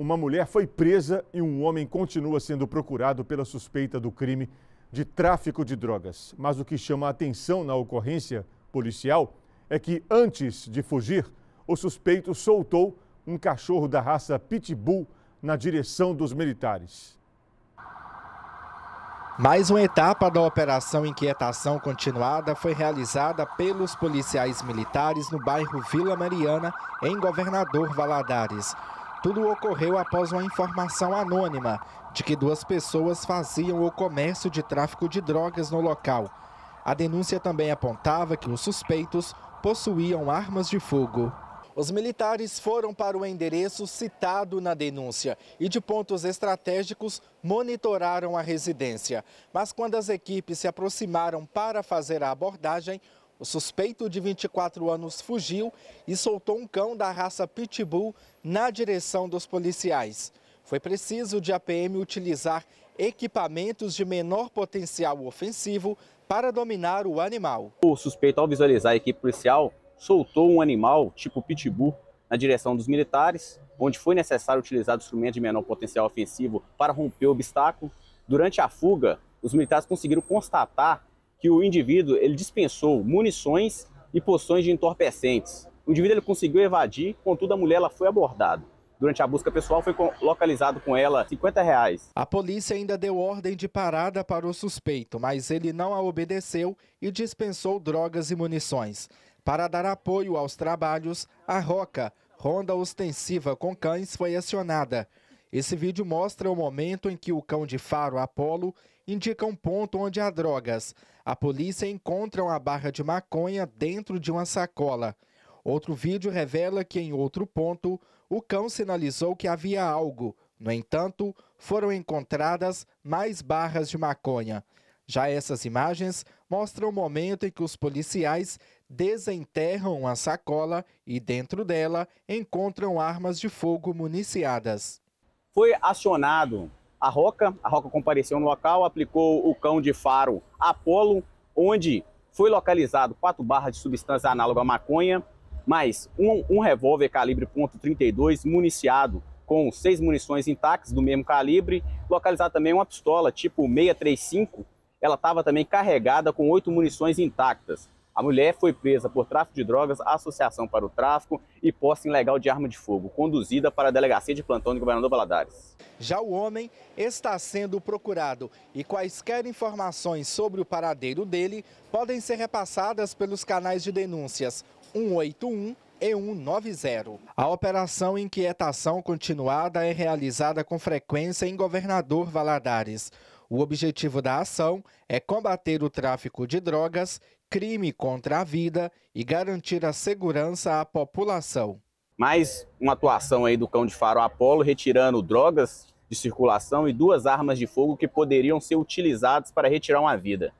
uma mulher foi presa e um homem continua sendo procurado pela suspeita do crime de tráfico de drogas. Mas o que chama a atenção na ocorrência policial é que, antes de fugir, o suspeito soltou um cachorro da raça Pitbull na direção dos militares. Mais uma etapa da Operação Inquietação Continuada foi realizada pelos policiais militares no bairro Vila Mariana, em Governador Valadares. Tudo ocorreu após uma informação anônima de que duas pessoas faziam o comércio de tráfico de drogas no local. A denúncia também apontava que os suspeitos possuíam armas de fogo. Os militares foram para o endereço citado na denúncia e, de pontos estratégicos, monitoraram a residência. Mas quando as equipes se aproximaram para fazer a abordagem, o suspeito de 24 anos fugiu e soltou um cão da raça Pitbull na direção dos policiais. Foi preciso de a PM utilizar equipamentos de menor potencial ofensivo para dominar o animal. O suspeito, ao visualizar a equipe policial, soltou um animal tipo pitbull na direção dos militares, onde foi necessário utilizar instrumentos de menor potencial ofensivo para romper o obstáculo. Durante a fuga, os militares conseguiram constatar que o indivíduo ele dispensou munições e poções de entorpecentes. O indivíduo ele conseguiu evadir, contudo a mulher ela foi abordada. Durante a busca pessoal, foi localizado com ela 50 reais. A polícia ainda deu ordem de parada para o suspeito, mas ele não a obedeceu e dispensou drogas e munições. Para dar apoio aos trabalhos, a Roca, ronda ostensiva com cães, foi acionada. Esse vídeo mostra o momento em que o cão de faro Apolo indica um ponto onde há drogas. A polícia encontra uma barra de maconha dentro de uma sacola. Outro vídeo revela que em outro ponto o cão sinalizou que havia algo. No entanto, foram encontradas mais barras de maconha. Já essas imagens mostram o momento em que os policiais desenterram a sacola e dentro dela encontram armas de fogo municiadas foi acionado a Roca. A Roca compareceu no local, aplicou o cão de faro Apolo, onde foi localizado quatro barras de substância análoga à maconha, mais um, um revólver calibre .32 municiado com seis munições intactas do mesmo calibre, localizado também uma pistola tipo 635, ela estava também carregada com oito munições intactas. A mulher foi presa por tráfico de drogas, associação para o tráfico e posse ilegal de arma de fogo, conduzida para a delegacia de plantão do governador Valadares. Já o homem está sendo procurado e quaisquer informações sobre o paradeiro dele podem ser repassadas pelos canais de denúncias 181 e 190. A operação Inquietação Continuada é realizada com frequência em Governador Valadares. O objetivo da ação é combater o tráfico de drogas, crime contra a vida e garantir a segurança à população. Mais uma atuação aí do cão de faro Apolo, retirando drogas de circulação e duas armas de fogo que poderiam ser utilizadas para retirar uma vida.